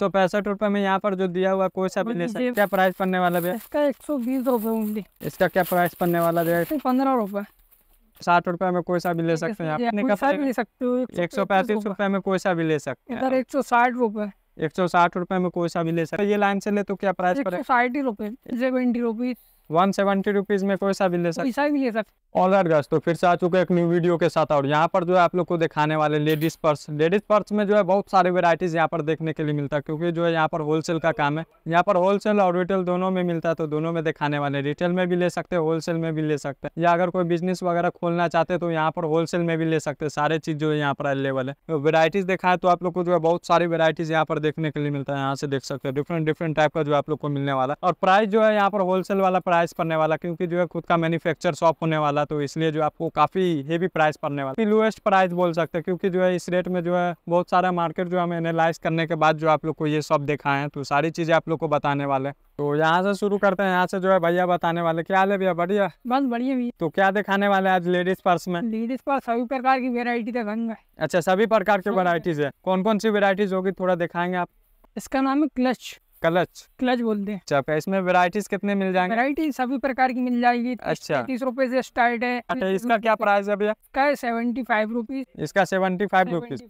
सौ पैंसठ रूपए में यहाँ पर जो दिया हुआ कोई सा सकते क्या प्राइस पड़ने वाला भैया इसका एक सौ बीस रूपए इसका क्या प्राइस पड़ने वाला भैया पंद्रह रूपए साठ रूपए में कोई सा भी ले सकते हैं ले सकते एक सौ पैंतीस रूपए में कोई सा भी ले सकते हैं एक सौ साठ रुपए एक सौ साठ रूपए में कोई सा भी ले सकते ये लाइन से ले तो क्या प्राइस साठ ही रुपए twenty rupees one seventy rupees में कोई सा भी ले सकते ऑलर तो फिर से आ चुके एक न्यू वीडियो के साथ और यहाँ पर जो है आप लोग को दिखाने वाले लेडीज पर्स लेडीज पर्स में जो है बहुत सारे वेराइटीज यहाँ पर देखने के लिए मिलता है क्योंकि जो है यहाँ पर होलसेल का काम है यहाँ पर होलसेल और रिटेल दोनों में मिलता है तो दोनों में दिखाने वाले रिटेल में भी ले सकते हैं होलसेल में भी ले सकते हैं या अगर कोई बिजनेस वगैरह खोलना चाहते तो यहाँ पर होलसेल में भी ले सकते हैं सारे चीज जो है यहाँ पर अवेलेबल है तो देखा दिखाए तो आप लोग को जो है बहुत सारी वेराइटीज यहाँ पर देखने के लिए मिलता है यहाँ से देख सकते हैं डिफरेंट डिफरेंट टाइप का जो आप लोग को मिलने वाला और प्राइस जो है यहाँ पर होलसेल वाला प्राइस प्राइस पड़ने वाला क्योंकि जो है खुद का मैन्युफैक्चर शॉप होने वाला तो इसलिए जो आपको काफ़ी हेवी प्राइस पड़ने वाला लोएस्ट प्राइस बोल सकते हैं क्योंकि जो है इस रेट में जो है बहुत सारा मार्केट जो हम एनालाइज करने के बाद जो आप लोग को ये सब दिखाए हैं तो सारी चीज़ें आप लोग को बताने वाले हैं तो यहाँ से शुरू करते हैं यहाँ से जो है भैया बताने वाले क्या हाल है भैया बढ़िया बस बढ़िया भैया तो क्या दिखाने वाले आज लेडीज पर्स में लेडीज पर्स सभी प्रकार की वेरायटी दिखाएंगे अच्छा सभी प्रकार की वेरायटीज हाँ। है कौन कौन सी वेरायटीज होगी थोड़ा दिखाएंगे आप इसका नाम है क्लच क्लच क्लच बोलते हैं अच्छा इसमें वेराइटीज कितने मिल जाएंगे वेराइटी सभी प्रकार की मिल जाएगी अच्छा तीस रूपए से स्टार्ट है अच्छा इसका क्या प्राइस है भैया इसका सेवेंटी फाइव रूपीज इसका सेवेंटी फाइव रूपीज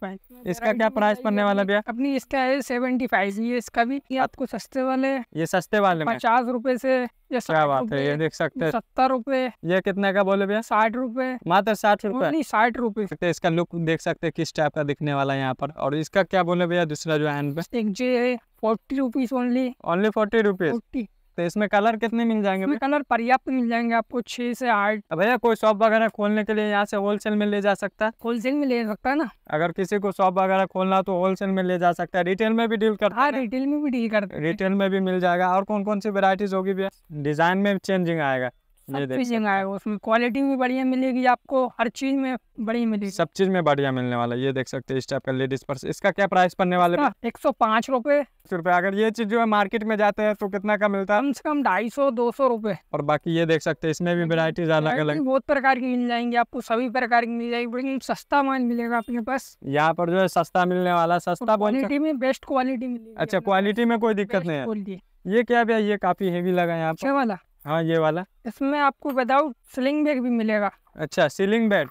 इसका क्या प्राइस पड़ने वाला भैया अपनी इसका है सेवेंटी फाइव ये इसका भी आपको सस्ते वाले ये सस्ते वाले पचास रूपए से ये क्या बात है ये देख सकते हैं सत्तर रूपए ये कितने का बोले भैया साठ रूपए मात्र साठ रूपए साठ रूपए इसका लुक देख सकते हैं किस टाइप का दिखने वाला है यहाँ पर और इसका क्या बोले भैया दूसरा जो एक है forty rupees only only forty rupees सकते हैं इसमें कलर कितने मिल जाएंगे इसमें कलर पर्याप्त मिल जाएंगे आपको छह से आठ भैया कोई शॉप वगैरह खोलने के लिए यहाँ से होलसेल में ले जा सकता है होलसेल में ले सकता है ना अगर किसी को शॉप वगैरह खोलना तो होलसेल में ले जा सकता है रिटेल में भी डील कर हाँ रिटेल में भी डील कर रिटेल में भी मिल जाएगा और कौन कौन सी वेराइटीज होगी भैया डिजाइन में चेंजिंग आएगा सब चीज़ें उसमें क्वालिटी भी बढ़िया मिलेगी आपको हर चीज़ में बढ़िया मिलेगी सब चीज़ में बढ़िया मिलने वाला ये देख सकते हैं इस टाइप का लेडीज पर्स इसका क्या प्राइस पड़ने वाले एक सौ पाँच रूपए रूपए अगर ये चीज़ जो है मार्केट में जाते हैं तो कितना का मिलता है कम से कम ढाई सौ दो सौ रूपए और बाकी ये देख सकते हैं इसमें भी वेरायटी अलग अलग बहुत प्रकार की मिल जाएंगी आपको सभी प्रकार की मिल जाएगी सस्ता माल मिलेगा अपने पास यहाँ पर जो है सस्ता मिलने वाला सस्ता क्वालिटी में बेस्ट क्वालिटी मिलेगी अच्छा क्वालिटी में कोई दिक्कत नहीं है ये क्या भैया ये काफी हेवी लगा यहाँ अच्छा वाला हाँ ये वाला इसमें आपको विदाउट सीलिंग बैग भी मिलेगा अच्छा सीलिंग बैग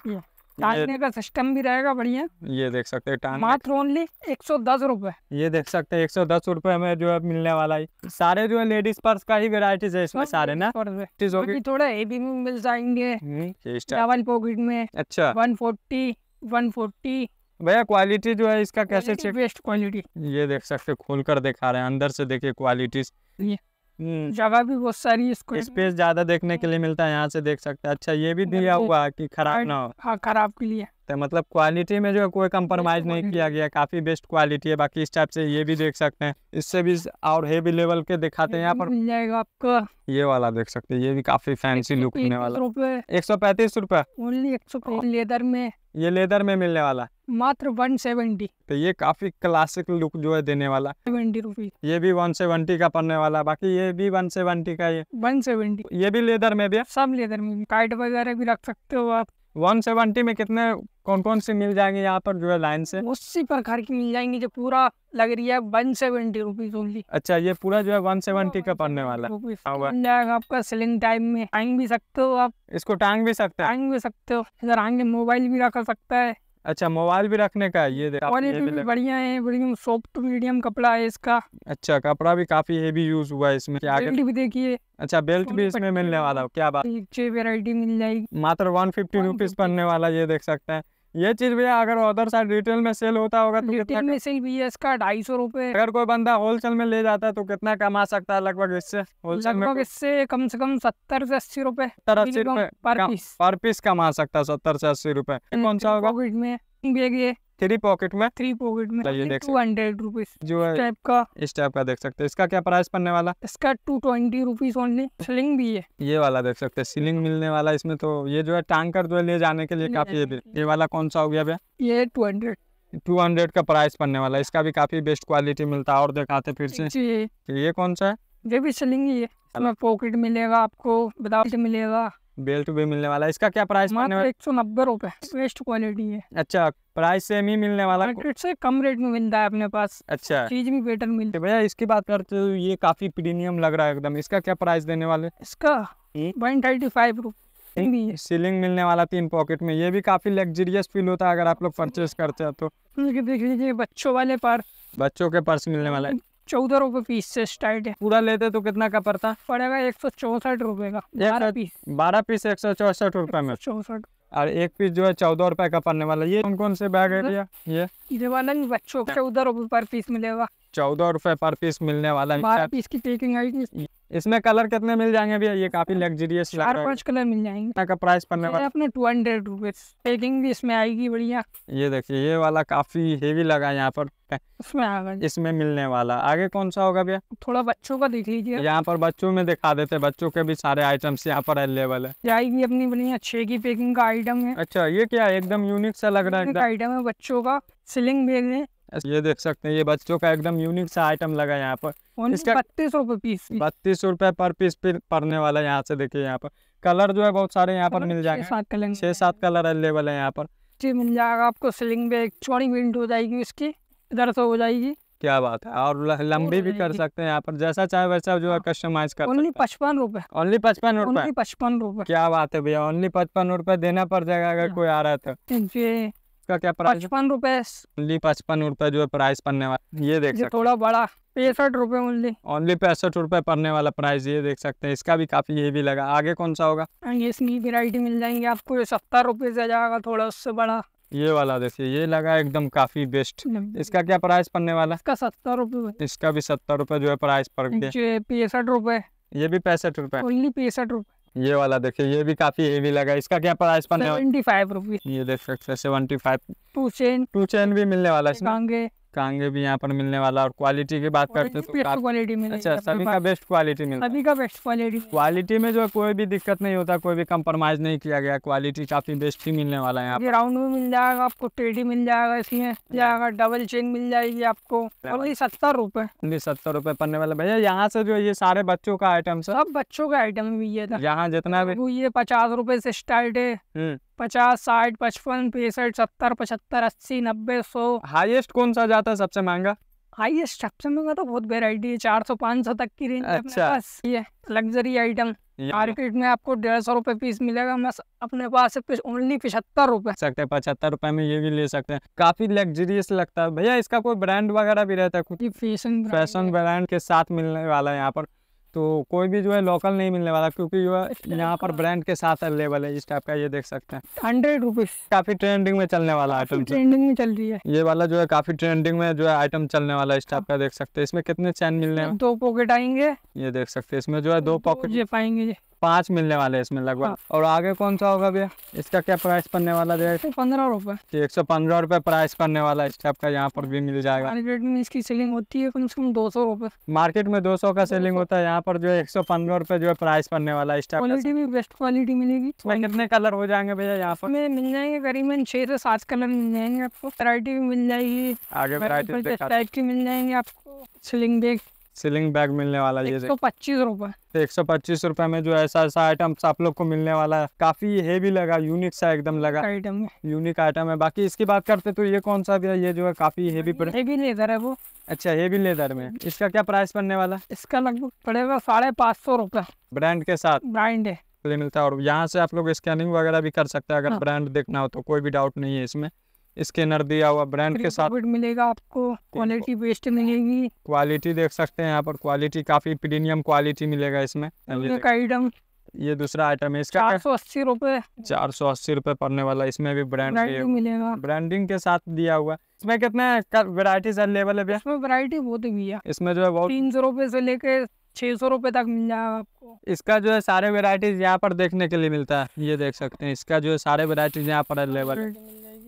टांगने का सिस्टम भी रहेगा बढ़िया ये देख सकते हैं मात्र ओनली एक सौ दस रूपए ये देख सकते हैं एक सौ दस रूपए में जो है मिलने वाला है सारे जो है लेडीज पर्स का ही वेराइटीज है इसमें सारे ना थोड़ा हेवी में मिल जाएंगे डबल हम्म, पॉकेट में अच्छा वन फोर्टी वन फोर्टी भैया क्वालिटी जो है इसका कैसे चेक बेस्ट क्वालिटी ये देख सकते खोल कर दिखा रहे हैं अंदर से देखिए क्वालिटी जगह हम्म। भी बहुत सारी इसको स्पेस ज्यादा देखने के लिए हम्म। मिलता है यहाँ से देख सकते हैं अच्छा ये भी दिया हुआ है कि खराब ना हो हाँ खराब के लिए तो मतलब क्वालिटी में जो है कोई कम्प्रोमाइज नहीं किया गया काफी बेस्ट क्वालिटी है बाकी इस टाइप से ये भी देख सकते हैं इससे भी और हेवी लेवल के दिखाते हैं यहाँ पर मिल जाएगा आपका ये वाला देख सकते हैं ये भी काफी फैंसी लुक होने वाला एक सौ पैंतीस रूपए ओनली एक सौ लेदर में ये लेदर में मिलने वाला मात्र वन सेवेंटी तो ये काफी क्लासिक लुक जो है देने वाला सेवेंटी रुपीज ये भी वन सेवेंटी का पड़ने वाला बाकी ये भी वन सेवेंटी का ये वन सेवेंटी ये भी लेदर में भी है सब लेदर में काइट वगैरह भी रख सकते हो आप वन सेवेंटी में कितने कौन कौन से मिल जाएंगे यहाँ पर जो है लाइन से उसी प्रकार की मिल जाएंगी जो पूरा लग रही है वन सेवेंटी रुपीज ओनली अच्छा ये पूरा जो है वन सेवेंटी का पड़ने वाला है हाँ, आपका सिलिंग टाइम में टांग भी सकते हो आप इसको टांग भी सकते हैं टांग भी सकते हो इधर आगे मोबाइल भी रखा सकता है अच्छा मोबाइल भी रखने का है ये क्वालिटी भी, बढ़िया है बढ़िया सॉफ्ट मीडियम कपड़ा है इसका अच्छा कपड़ा भी काफी हेवी यूज हुआ है इसमें बेल्ट भी देखिए अच्छा बेल्ट भी इसमें मिलने वाला क्या बात वेरायटी मिल जाएगी मात्र वन फिफ्टी रुपीज पड़ने वाला ये देख सकते हैं ये चीज भैया अगर अदर साइड रिटेल में सेल होता होगा तो रिटेल में सेल भी इसका ढाई सौ रूपए अगर कोई बंदा होलसेल में ले जाता है तो कितना कमा सकता है लगभग इससे होलसेल में तो इससे कम से कम सत्तर से अस्सी रूपए पर पीस कमा सकता है सत्तर से अस्सी रूपए कौन सा होगा में थ्री पॉकेट में थ्री पॉकेट में ये देख टू हंड्रेड रुपीज जो है टाइप का इस टाइप का देख सकते हैं इसका क्या प्राइस पड़ने वाला इसका two twenty rupees only sling भी है ये वाला देख सकते हैं सिलिंग मिलने वाला इसमें तो ये जो है टांग कर जो है ले जाने के लिए काफी है ये वाला कौन सा हो गया भैया ये टू हंड्रेड टू हंड्रेड का प्राइस पड़ने वाला इसका भी काफी बेस्ट क्वालिटी मिलता है और दिखाते फिर से तो ये कौन सा है ये भी सिलिंग ही है इसमें पॉकेट मिलेगा आपको बेल्ट मिलेगा बेल्ट भी मिलने वाला है इसका क्या प्राइस एक सौ नब्बे रूपए बेस्ट क्वालिटी है अच्छा प्राइस सेम ही मिलने वाला मार्केट से कम रेट में मिलता है अपने पास अच्छा चीज भी बेटर मिलती अच्छा है भैया इसकी बात करते हो ये काफी प्रीमियम लग रहा है एकदम इसका क्या प्राइस देने वाले इसका वन थर्टी फाइव सीलिंग मिलने वाला तीन पॉकेट में ये भी काफी लग्जरियस फील होता है अगर आप लोग परचेज करते हैं तो देख लीजिए बच्चों वाले पर बच्चों के पर्स मिलने वाला है चौदह रूपए पीस से स्टार्ट है पूरा लेते तो कितना का पड़ता पड़ेगा एक सौ चौसठ रूपए का बारह पीस बारह पीस एक सौ चौसठ रूपए में चौसठ और एक पीस जो है चौदह रुपए का पड़ने वाला ये कौन कौन से बैग है भैया ये ये वाला बच्चों चौदह रुपए पर पीस मिलेगा चौदह रुपए पर पीस मिलने वाला है पीस की पैकिंग आएगी इसमें कलर कितने मिल जाएंगे भैया ये काफी लग्जरियस चार पांच कलर मिल जाएंगे प्राइस पड़ने वाला अपने टू हंड्रेड रुपीज पैकिंग भी इसमें आएगी बढ़िया ये देखिए ये वाला काफी हेवी लगा यहाँ पर इसमें इसमें मिलने वाला आगे कौन सा होगा भैया थोड़ा बच्चों का देख लीजिए यहाँ पर बच्चों में दिखा देते बच्चों के भी सारे आइटम्स यहाँ पर अवेलेबल है जाएगी अपनी बढ़िया छे की पैकिंग का आइटम है अच्छा ये क्या एकदम यूनिक सा लग रहा है आइटम है बच्चों का सिलिंग भेज है ये देख सकते हैं ये बच्चों का एकदम यूनिक सा आइटम लगा यहाँ पर बत्तीस रूपए पीस बत्तीस रुपये पर पीस पड़ने वाला यहाँ से देखिए यहाँ पर कलर जो है बहुत सारे यहाँ पर मिल जाएंगे छह सात कलर अवेलेबल है यहाँ पर जी मिल जाएगा आपको सिलिंग में एक चौड़ी विंड हो जाएगी उसकी इधर से हो जाएगी क्या बात है और लंबी भी कर सकते हैं यहाँ पर जैसा चाहे वैसा जो है कस्टमाइज हाँ। कर ओनली पचपन रुपए ओनली पचपन रुपए पचपन रुपए क्या बात है भैया ओनली पचपन रुपए देना पड़ जाएगा अगर हाँ। कोई आ रहा है तो इसका क्या प्राइस पचपन रूपए ओनली पचपन रूपए जो है प्राइस पड़ने वाला ये देख सकते थोड़ा बड़ा पैंसठ रूपए ओनली ओनली पैंसठ रूपए पड़ने वाला प्राइस ये देख सकते हैं इसका भी काफी भी लगा आगे कौन सा होगा हाँ, ये इसकी वेरायटी मिल जाएंगे आपको सत्तर रूपए से जाएगा थोड़ा उससे बड़ा ये वाला देखिए ये लगा एकदम काफी बेस्ट इसका क्या प्राइस पड़ने वाला इसका सत्तर रूपए इसका भी सत्तर रूपए जो है प्राइस पड़ गया पैंसठ रूपए ये भी पैंसठ रूपए ओनली पैंसठ रूपए ये वाला देखिए ये भी काफी हेवी लगा इसका क्या प्राइस पड़ने है रुपीज ये देख सकते seventy five two chain two chain भी मिलने वाला है कांगे भी यहाँ पर मिलने वाला और क्वालिटी की बात करते तो अच्छा, सभी का बेस्ट क्वालिटी मिलता सभी का बेस्ट क्वालिटी क्वालिटी में जो कोई भी दिक्कत नहीं होता कोई भी कम्प्रोमाइज नहीं किया गया क्वालिटी काफी बेस्ट ही मिलने वाला है राउंड भी मिल जाएगा आपको टेडी मिल जाएगा इसमें जाएगा डबल चेन मिल जाएगी आपको सत्तर रूपए सत्तर रूपए पड़ने वाला भैया यहाँ से जो ये सारे बच्चों का आइटम सब बच्चों का आइटम भी ये था यहाँ जितना भी ये पचास रूपए से स्टार्ट है हम्म। पचास साठ पचपन पैंसठ सत्तर पचहत्तर अस्सी नब्बे सौ हाईएस्ट कौन सा जाता है सबसे महंगा हाईएस्ट सबसे महंगा तो बहुत वेराइटी है चार सौ पाँच सौ तक की रेंज अच्छा ये लग्जरी आइटम मार्केट में आपको डेढ़ सौ रूपए पीस मिलेगा मैं अपने पास ओनली पिछहत्तर रूपए सकते हैं पचहत्तर रूपए में ये भी ले सकते हैं काफी लग्जरियस लगता है भैया इसका कोई ब्रांड वगैरह भी रहता है फैशन फैशन ब्रांड के साथ मिलने वाला है यहाँ पर तो कोई भी जो है लोकल नहीं मिलने वाला क्योंकि जो है अच्छा, यहाँ पर ब्रांड हाँ। के साथ अवेलेबल है इस टाइप का ये देख सकते हैं हंड्रेड रुपीज काफी ट्रेंडिंग में चलने वाला आइटम ट्रेंडिंग में चल रही है ये वाला जो है काफी ट्रेंडिंग में जो है आइटम चलने वाला इस टाइप हाँ। का देख सकते हैं इसमें कितने चैन मिलने दो पॉकेट आएंगे ये देख सकते हैं इसमें जो है दो पॉकेट ये पाएंगे पाँच मिलने वाले हैं इसमें लगभग हाँ। और आगे कौन सा होगा भैया इसका क्या प्राइस पड़ने वाला पंद्रह रुपए एक सौ पंद्रह रुपए प्राइस पड़ने वाला टाइप का यहाँ पर भी मिल जाएगा मार्केट में इसकी सेलिंग होती है कम से कम दो सौ रुपए मार्केट में दो सौ का सेलिंग होता है यहाँ पर जो है एक सौ पंद्रह रुपए जो है प्राइस पड़ने वाला इस क्वालिटी भी बेस्ट क्वालिटी मिलेगी कितने कलर हो जाएंगे भैया यहाँ पर मिल जाएंगे करीबन छह से सात कलर मिल जाएंगे आपको वरायटी भी मिल जाएगी आगे मिल जाएंगे आपको सेलिंग देख सीलिंग बैग मिलने वाला एक सौ पच्चीस रूपए एक सौ पच्चीस रूपए में जो ऐसा ऐसा आइटम आप लोग को मिलने वाला है काफी हेवी लगा यूनिक सा एकदम लगा आइटम यूनिक आइटम है बाकी इसकी बात करते तो ये कौन सा भी है ये जो है काफी हेवी पड़े हेवी लेदर है वो अच्छा हेवी लेदर में इसका क्या प्राइस पड़ने वाला इसका लगभग पड़ेगा साढ़े पाँच सौ रूपए ब्रांड के साथ ब्रांड है मिलता है और यहाँ से आप लोग स्कैनिंग वगैरह भी कर सकते हैं अगर ब्रांड हाँ। देखना हो तो कोई भी डाउट नहीं है इसमें स्कैनर दिया हुआ ब्रांड के साथ मिलेगा आपको क्वालिटी बेस्ट मिलेगी क्वालिटी देख सकते हैं यहाँ पर क्वालिटी काफी प्रीमियम क्वालिटी मिलेगा इसमें आइटम ये दूसरा आइटम है इसका चार सौ अस्सी रूपए चार सौ अस्सी रूपए पड़ने वाला इसमें भी ब्रांड मिलेगा ब्रांडिंग के साथ दिया हुआ इसमें कितने वेराइटीज अवेलेबल है इसमें वेरायटी बहुत ही है इसमें जो है तीन सौ रूपए से लेके छह सौ रूपए तक मिल जाएगा आपको इसका जो है सारे वेरायटीज यहाँ पर देखने के लिए मिलता है ये देख सकते हैं इसका जो है सारे वेरायटीज यहाँ पर अवेलेबल है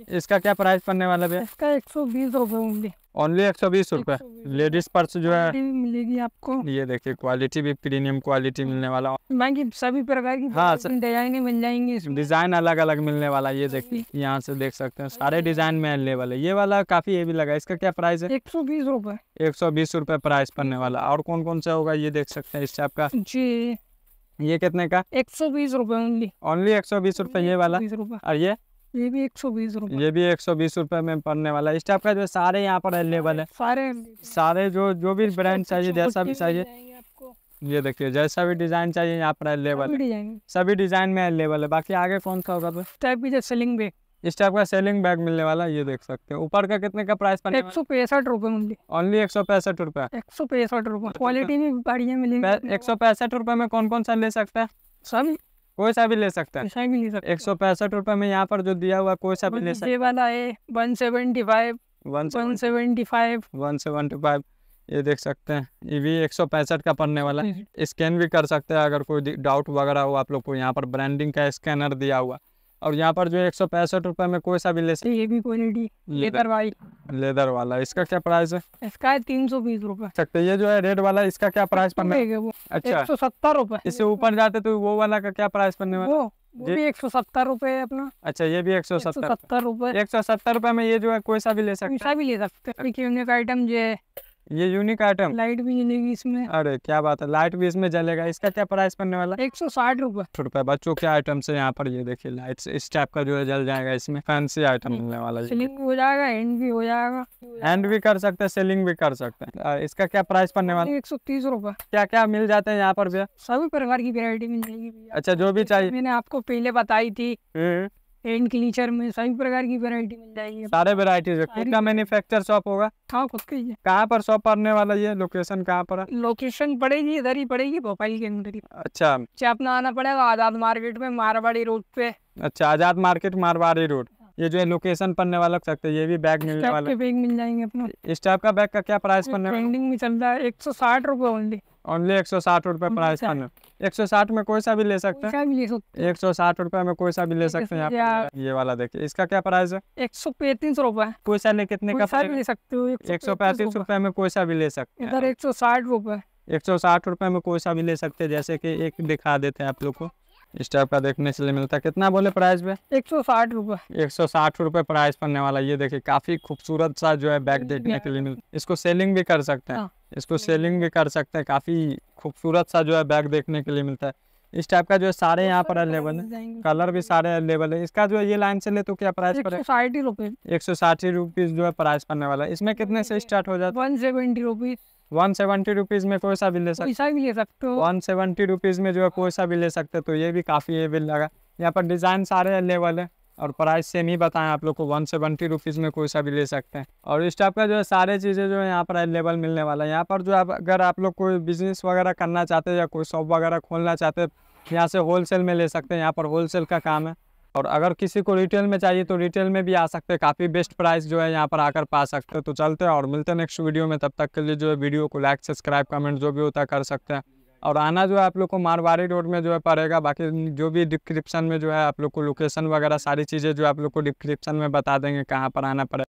इसका क्या प्राइस पड़ने वाला है इसका एक सौ बीस रूपए होंगे ओनली एक सौ बीस रूपए लेडीज पर्स जो है मिलेगी आपको ये देखिए क्वालिटी भी प्रीमियम क्वालिटी मिलने वाला बाकी सभी प्रकार की हाँ डिजाइन मिल जाएंगे डिजाइन अलग अलग मिलने वाला ये देखिए यहाँ से देख सकते हैं सारे डिजाइन में अवेलेबल है ये वाला काफी हेवी लगा इसका क्या प्राइस है एक सौ बीस रूपए एक सौ बीस रूपए प्राइस पड़ने वाला और कौन कौन सा होगा ये देख सकते हैं इस टाइप का जी ये कितने का एक सौ बीस रूपए ओनली ओनली एक सौ बीस रूपए ये वाला और ये ये भी एक सौ बीस रूपये ये भी एक सौ बीस रूपये में पड़ने वाला है इस टाइप का जो सारे यहाँ पर अवेलेबल है सारे सारे जो जो भी ब्रांड चाहिए जैसा भी चाहिए ये देखिए जैसा भी डिजाइन चाहिए यहाँ पर अवेलेबल सभी डिजाइन में अवेलेबल है बाकी आगे कौन सा होगा टाइप की सेलिंग बैग इस टाइप का सेलिंग बैग मिलने वाला ये देख सकते हैं ऊपर का कितने का प्राइस एक सौ पैंसठ रूपए ओनली एक सौ पैंसठ रूपए एक सौ पैंसठ रूपए क्वालिटी भी बढ़िया मिलेगी एक सौ पैंसठ रूपए में कौन कौन सा ले सकता है सब कोई सा भी ले सकता है कोई भी ले सकता एक सौ पैंसठ रुपए में यहाँ पर जो दिया हुआ कोई सा भी ले सकता है ये वाला है one seventy five one seventy five one seventy five ये देख सकते हैं ये भी एक सौ पैंसठ का पड़ने वाला है हम्म। स्कैन भी कर सकते हैं अगर कोई डाउट वगैरह हो आप लोग को यहाँ पर ब्रांडिंग का स्कैनर दिया हुआ और यहाँ पर जो एक सौ पैंसठ रूपए में कोई सा भी ले सकते तो भी क्वालिटी लेदर वाई लेदर वाला इसका क्या प्राइस है इसका है तीन सौ बीस रूपए सकते अच्छा, तो ये जो है रेड वाला इसका क्या प्राइस पड़ने वो अच्छा एक सौ सत्तर रूपए इससे ऊपर जाते तो वो वाला का क्या प्राइस पड़ने वाला वो, भी एक सौ सत्तर रूपए है अपना अच्छा ये भी एक सौ सत्तर सत्तर रूपए एक सौ सत्तर रूपए में ये जो है कोई सा भी ले सकते भी ले सकते आइटम जो है ये यूनिक आइटम लाइट भी जलेगी इसमें अरे क्या बात है लाइट भी इसमें जलेगा इसका क्या प्राइस पड़ने वाला एक सौ साठ रूपए रूपए बच्चों के आइटम से यहाँ पर ये देखिए लाइट इस टाइप का जो है जल जाएगा इसमें फैंसी आइटम मिलने वाला सेलिंग हो जाएगा एंड भी हो जाएगा एंड भी कर सकते हैं सेलिंग भी कर सकते हैं इसका क्या प्राइस पड़ने वाला एक सौ तीस क्या क्या मिल जाते हैं यहाँ पर भैया सभी प्रकार की वेरायटी मिल जाएगी अच्छा जो भी चाहिए मैंने आपको पहले बताई थी हम्म। एंड क्लीचर में सभी प्रकार की वैरायटी मिल जाएगी सारे वैरायटी कितना मैन्युफैक्चर शॉप होगा हाँ खुद कहाँ पर शॉप पड़ने वाला ये लोकेशन कहाँ पर लोकेशन पड़ेगी इधर ही पड़ेगी भोपाल के अंदर ही अच्छा अपना आना पड़ेगा आजाद मार्केट में मारवाड़ी रोड पे अच्छा आजाद मार्केट मारवाड़ी रोड ये जो है लोकेशन पढ़ने वाला रख सकते हैं ये भी बैग मिलने वाला बैग मिल जाएंगे अपने इस टाइप का बैग का क्या प्राइस पड़ने ट्रेंडिंग में चल रहा है एक सौ साठ रूपए ओनली ओनली एक सौ साठ रूपए प्राइस पढ़ने एक सौ साठ में कोई सा भी ले सकते हैं एक सौ साठ रूपए में कोई सा भी ले सकते हैं आप ये वाला देखिए इसका क्या प्राइस है एक सौ पैंतीस रूपए कोई सा कितने का ले सकते हो एक सौ पैंतीस रूपए में कोई सा भी ले सकते हैं इधर एक सौ साठ रूपए एक सौ साठ रूपए में कोई सा भी ले सकते हैं जैसे कि एक दिखा देते हैं आप लोग को इस टाइप का देखने के लिए मिलता है कितना बोले प्राइस पे एक सौ साठ रूपए एक सौ साठ रूपए प्राइस पड़ने वाला ये देखिए काफी खूबसूरत सा जो है बैग देखने के लिए मिलता है इसको सेलिंग भी कर सकते हैं हाँ। इसको सेलिंग भी कर सकते हैं काफी खूबसूरत सा जो है बैग देखने के लिए मिलता है इस टाइप का जो है सारे यहाँ पर अवेलेबल है कलर भी सारे अवेलेबल है इसका जो है ये लाइन से ले तो क्या प्राइस पड़ेगा साठ रुपीज एक सौ साठ रुपीज जो है प्राइस पड़ने वाला है इसमें कितने से स्टार्ट हो जाता है one seventy rupees one seventy rupees में कोई सा भी ले सकते भी ले सकते हो वन सेवेंटी रुपीज में जो है कोई सा भी ले सकते तो ये भी काफ़ी ये बिल लगा यहाँ पर डिज़ाइन सारे अवेलेबल है और प्राइस सेम ही बताएं आप लोग को वन सेवेंटी रुपीज़ में कोई सा भी ले सकते हैं और इस टाइप का जो है सारे चीज़ें जो है यहाँ पर अवेलेबल मिलने वाला है यहाँ पर जो आप अगर आप लोग कोई बिजनेस वगैरह करना चाहते हैं या कोई शॉप वगैरह खोलना चाहते हैं यहाँ से होलसेल में ले सकते हैं यहाँ पर होलसेल का काम है और अगर किसी को रिटेल में चाहिए तो रिटेल में भी आ सकते हैं काफ़ी बेस्ट प्राइस जो है यहाँ पर आकर पा सकते हैं तो चलते हैं और मिलते हैं नेक्स्ट वीडियो में तब तक के लिए जो है वीडियो को लाइक सब्सक्राइब कमेंट जो भी होता है कर सकते हैं और आना जो है आप लोग को मारवाड़ी रोड में जो है पड़ेगा बाकी जो भी डिस्क्रिप्शन में जो है आप लोग को लोकेशन वगैरह सारी चीज़ें जो आप लोग को डिस्क्रिप्शन में बता देंगे कहाँ पर आना पड़ेगा